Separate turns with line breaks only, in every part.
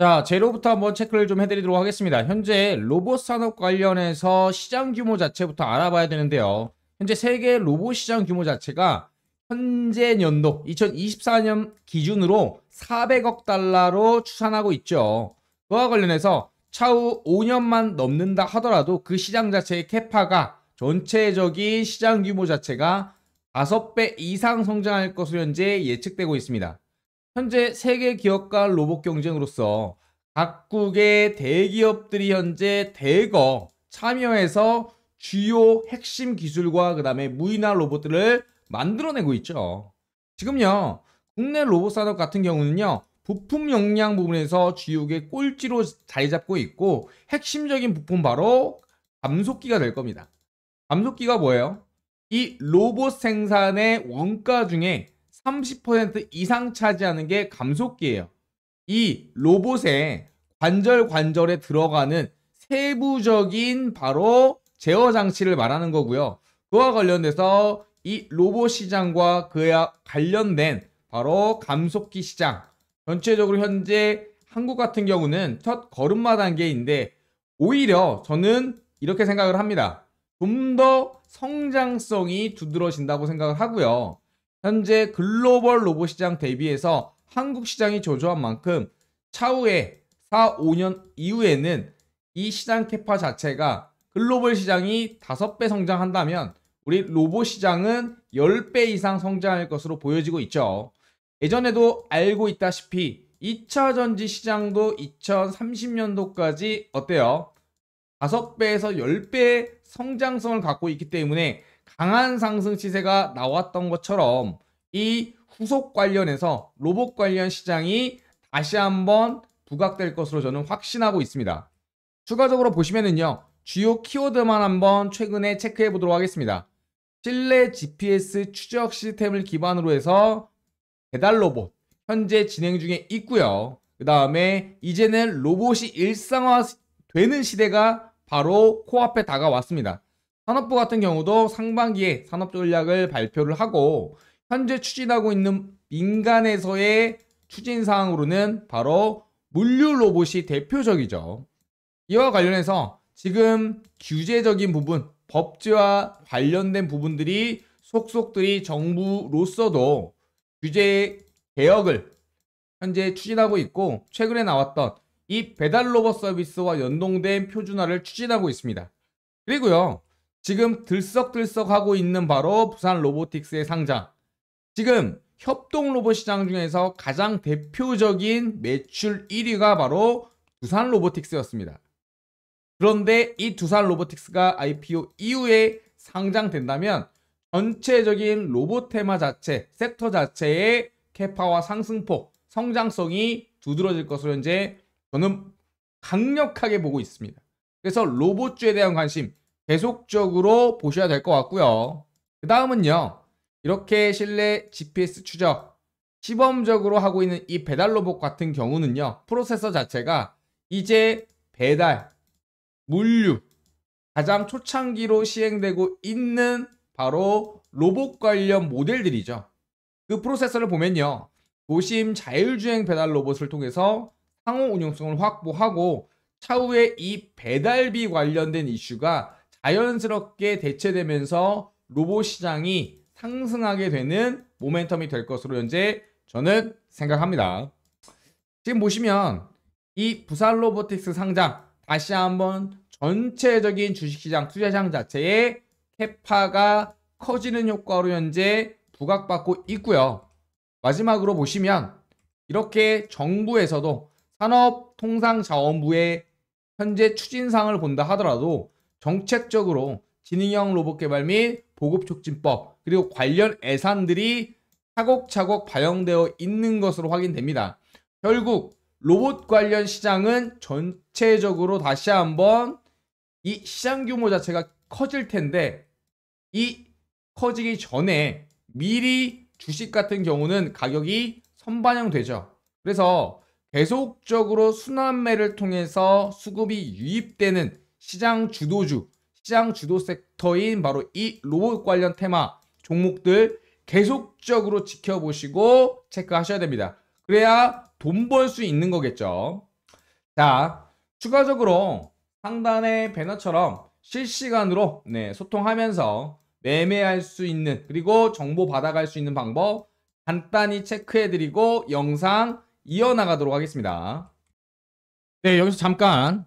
자, 제로부터 한번 체크를 좀 해드리도록 하겠습니다. 현재 로봇 산업 관련해서 시장 규모 자체부터 알아봐야 되는데요. 현재 세계 로봇 시장 규모 자체가 현재 연도 2024년 기준으로 400억 달러로 추산하고 있죠. 그와 관련해서 차후 5년만 넘는다 하더라도 그 시장 자체의 캐파가 전체적인 시장 규모 자체가 5배 이상 성장할 것으로 현재 예측되고 있습니다. 현재 세계 기업과 로봇 경쟁으로서 각국의 대기업들이 현재 대거 참여해서 주요 핵심 기술과 그 다음에 무인화 로봇들을 만들어내고 있죠. 지금요, 국내 로봇 산업 같은 경우는요, 부품 역량 부분에서 주요의 꼴찌로 자리 잡고 있고, 핵심적인 부품 바로 감속기가 될 겁니다. 감속기가 뭐예요? 이 로봇 생산의 원가 중에 30% 이상 차지하는 게 감속기예요. 이 로봇의 관절 관절에 들어가는 세부적인 바로 제어 장치를 말하는 거고요. 그와 관련돼서 이 로봇 시장과 그와 관련된 바로 감속기 시장. 전체적으로 현재 한국 같은 경우는 첫 걸음마 단계인데 오히려 저는 이렇게 생각을 합니다. 좀 더 성장성이 두드러진다고 생각을 하고요. 현재 글로벌 로봇 시장 대비해서 한국 시장이 조조한 만큼 차후에 4, 5년 이후에는 이 시장 캐파 자체가 글로벌 시장이 5배 성장한다면 우리 로봇 시장은 10배 이상 성장할 것으로 보여지고 있죠. 예전에도 알고 있다시피 2차 전지 시장도 2030년도까지 어때요? 5배에서 10배의 성장성을 갖고 있기 때문에 강한 상승 시세가 나왔던 것처럼 이 후속 관련해서 로봇 관련 시장이 다시 한번 부각될 것으로 저는 확신하고 있습니다. 추가적으로 보시면은요. 주요 키워드만 한번 최근에 체크해 보도록 하겠습니다. 실내 GPS 추적 시스템을 기반으로 해서 배달 로봇 현재 진행 중에 있고요. 그 다음에 이제는 로봇이 일상화되는 시대가 바로 코앞에 다가왔습니다. 산업부 같은 경우도 상반기에 산업 전략을 발표를 하고 현재 추진하고 있는 민간에서의 추진 사항으로는 바로 물류 로봇이 대표적이죠. 이와 관련해서 지금 규제적인 부분, 법제와 관련된 부분들이 속속들이 정부로서도 규제 개혁을 현재 추진하고 있고 최근에 나왔던 이 배달 로봇 서비스와 연동된 표준화를 추진하고 있습니다. 그리고요. 지금 들썩들썩하고 있는 바로 부산 로보틱스의 상장. 지금 협동 로봇 시장 중에서 가장 대표적인 매출 1위가 바로 두산 로보틱스였습니다. 그런데 이 두산 로보틱스가 IPO 이후에 상장된다면 전체적인 로봇 테마 자체, 섹터 자체의 캐파와 상승폭, 성장성이 두드러질 것으로 현재 저는 강력하게 보고 있습니다. 그래서 로봇주에 대한 관심, 계속적으로 보셔야 될 것 같고요. 그 다음은요. 이렇게 실내 GPS 추적, 시범적으로 하고 있는 이 배달 로봇 같은 경우는요. 프로세서 자체가 이제 배달, 물류, 가장 초창기로 시행되고 있는 바로 로봇 관련 모델들이죠. 그 프로세서를 보면요. 도심 자율주행 배달 로봇을 통해서 상호 운용성을 확보하고 차후에 이 배달비 관련된 이슈가 자연스럽게 대체되면서 로봇 시장이 상승하게 되는 모멘텀이 될 것으로 현재 저는 생각합니다. 지금 보시면 이 부산 로보틱스 상장 다시 한번 전체적인 주식시장 투자시장 자체의 캐파가 커지는 효과로 현재 부각받고 있고요. 마지막으로 보시면 이렇게 정부에서도 산업통상자원부의 현재 추진상을 본다 하더라도 정책적으로 지능형 로봇 개발 및 보급 촉진법 그리고 관련 예산들이 차곡차곡 반영되어 있는 것으로 확인됩니다. 결국 로봇 관련 시장은 전체적으로 다시 한번 이 시장 규모 자체가 커질 텐데 이 커지기 전에 미리 주식 같은 경우는 가격이 선반영되죠. 그래서 계속적으로 순환매를 통해서 수급이 유입되는 시장 주도주, 시장 주도 섹터인 바로 이 로봇 관련 테마 종목들 계속적으로 지켜보시고 체크하셔야 됩니다. 그래야 돈 벌 수 있는 거겠죠. 자, 추가적으로 상단의 배너처럼 실시간으로 네, 소통하면서 매매할 수 있는 그리고 정보 받아갈 수 있는 방법 간단히 체크해드리고 영상 이어나가도록 하겠습니다. 네, 여기서 잠깐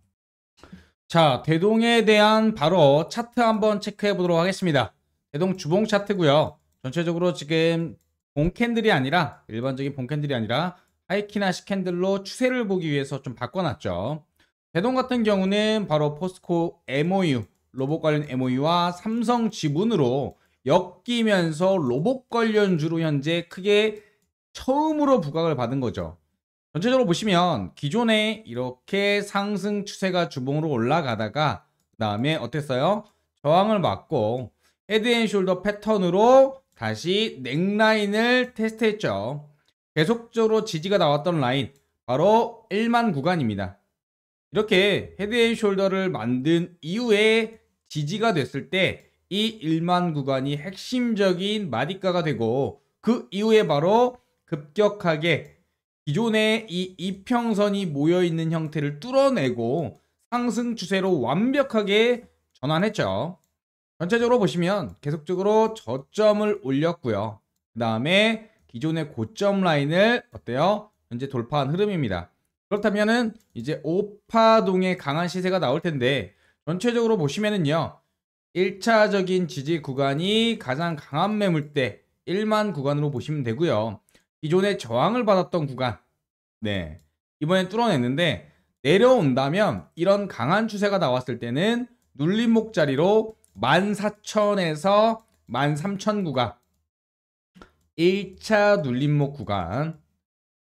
자, 대동에 대한 바로 차트 한번 체크해 보도록 하겠습니다. 대동 주봉 차트고요. 전체적으로 지금 봉캔들이 아니라 일반적인 봉캔들이 아니라 하이키나 시캔들로 추세를 보기 위해서 좀 바꿔놨죠. 대동 같은 경우는 바로 포스코 MOU, 로봇 관련 MOU와 삼성 지분으로 엮이면서 로봇 관련주로 현재 크게 처음으로 부각을 받은 거죠. 전체적으로 보시면 기존에 이렇게 상승 추세가 주봉으로 올라가다가 그 다음에 어땠어요? 저항을 맞고 헤드앤숄더 패턴으로 다시 넥라인을 테스트했죠. 계속적으로 지지가 나왔던 라인 바로 1만 구간입니다. 이렇게 헤드앤숄더를 만든 이후에 지지가 됐을 때 이 1만 구간이 핵심적인 마디가가 되고 그 이후에 바로 급격하게 기존에이 이평선이 모여있는 형태를 뚫어내고 상승 추세로 완벽하게 전환했죠. 전체적으로 보시면 계속적으로 저점을 올렸고요. 그 다음에 기존의 고점 라인을 어때요? 현재 돌파한 흐름입니다. 그렇다면은 이제 오파동의 강한 시세가 나올 텐데 전체적으로 보시면은요. 1차적인 지지 구간이 가장 강한 매물대 1만 구간으로 보시면 되고요. 기존에 저항을 받았던 구간 네이번에 뚫어냈는데 내려온다면 이런 강한 추세가 나왔을 때는 눌림목 자리로 14,000에서 13,000 구간 1차 눌림목 구간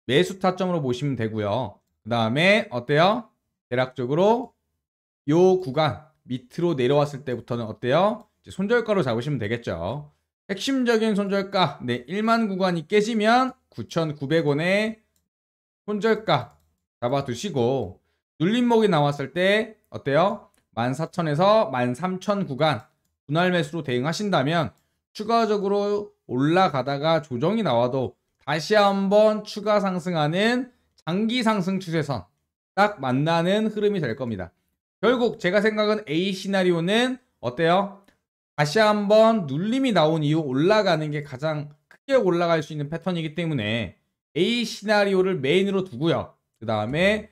매수 타점으로 보시면 되고요. 그 다음에 어때요? 대략적으로 요 구간 밑으로 내려왔을 때부터는 어때요? 손절가로 잡으시면 되겠죠. 핵심적인 손절가 네 1만 구간이 깨지면 9,900원에 손절가 잡아두시고 눌림목이 나왔을 때 어때요? 14,000에서 13,000 구간 분할 매수로 대응하신다면 추가적으로 올라가다가 조정이 나와도 다시 한번 추가 상승하는 장기 상승 추세선 딱 만나는 흐름이 될 겁니다. 결국 제가 생각은 A 시나리오는 어때요? 다시 한번 눌림이 나온 이후 올라가는 게 가장 올라갈 수 있는 패턴이기 때문에 A 시나리오를 메인으로 두고요. 그 다음에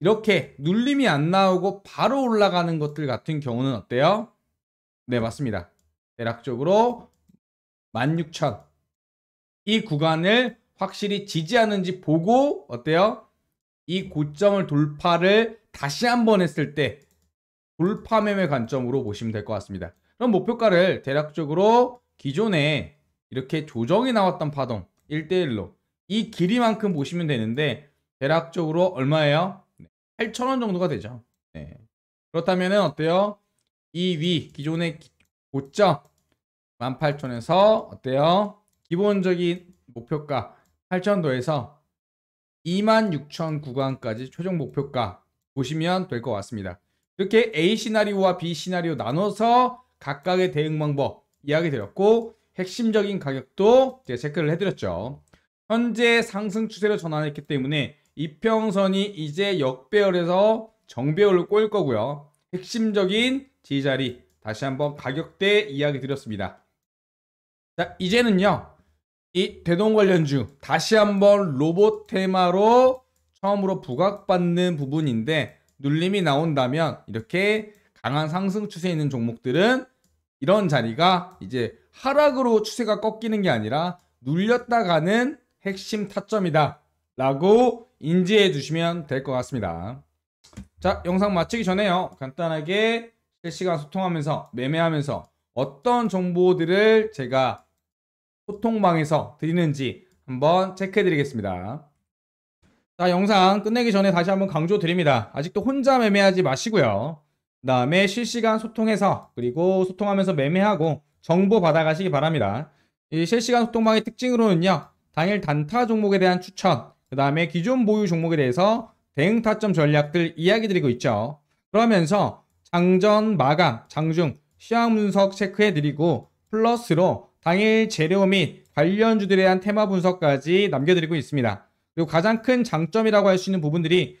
이렇게 눌림이 안 나오고 바로 올라가는 것들 같은 경우는 어때요? 네 맞습니다. 대략적으로 16,000 이 구간을 확실히 지지하는지 보고 어때요? 이 고점을 돌파를 다시 한번 했을 때 돌파 매매 관점으로 보시면 될 것 같습니다. 그럼 목표가를 대략적으로 기존에 이렇게 조정이 나왔던 파동 1대1로 이 길이만큼 보시면 되는데 대략적으로 얼마예요? 8,000원 정도가 되죠. 네. 그렇다면 어때요? 이 위 기존의 고점 18,000에서 어때요? 기본적인 목표가 8,000도에서 26,000 구간까지 최종 목표가 보시면 될 것 같습니다. 이렇게 A 시나리오와 B 시나리오 나눠서 각각의 대응 방법 이야기 드렸고 핵심적인 가격도 체크를 해드렸죠. 현재 상승 추세로 전환했기 때문에 이평선이 이제 역배열에서 정배열로 꼬일 거고요. 핵심적인 지지자리 다시 한번 가격대 이야기 드렸습니다. 자 이제는요. 이 대동 관련주 다시 한번 로봇 테마로 처음으로 부각받는 부분인데 눌림이 나온다면 이렇게 강한 상승 추세에 있는 종목들은 이런 자리가 이제 하락으로 추세가 꺾이는 게 아니라 눌렸다가는 핵심 타점이다 라고 인지해 주시면 될 것 같습니다 자 영상 마치기 전에요 간단하게 실시간 소통하면서 매매하면서 어떤 정보들을 제가 소통방에서 드리는지 한번 체크해 드리겠습니다 자 영상 끝내기 전에 다시 한번 강조 드립니다 아직도 혼자 매매하지 마시고요 그 다음에 실시간 소통해서 그리고 소통하면서 매매하고 정보 받아가시기 바랍니다. 이 실시간 소통방의 특징으로는요. 당일 단타 종목에 대한 추천, 그 다음에 기존 보유 종목에 대해서 대응 타점 전략들 이야기 드리고 있죠. 그러면서 장전 마감, 장중, 시황 분석 체크해 드리고 플러스로 당일 재료 및 관련주들에 대한 테마 분석까지 남겨드리고 있습니다. 그리고 가장 큰 장점이라고 할 수 있는 부분들이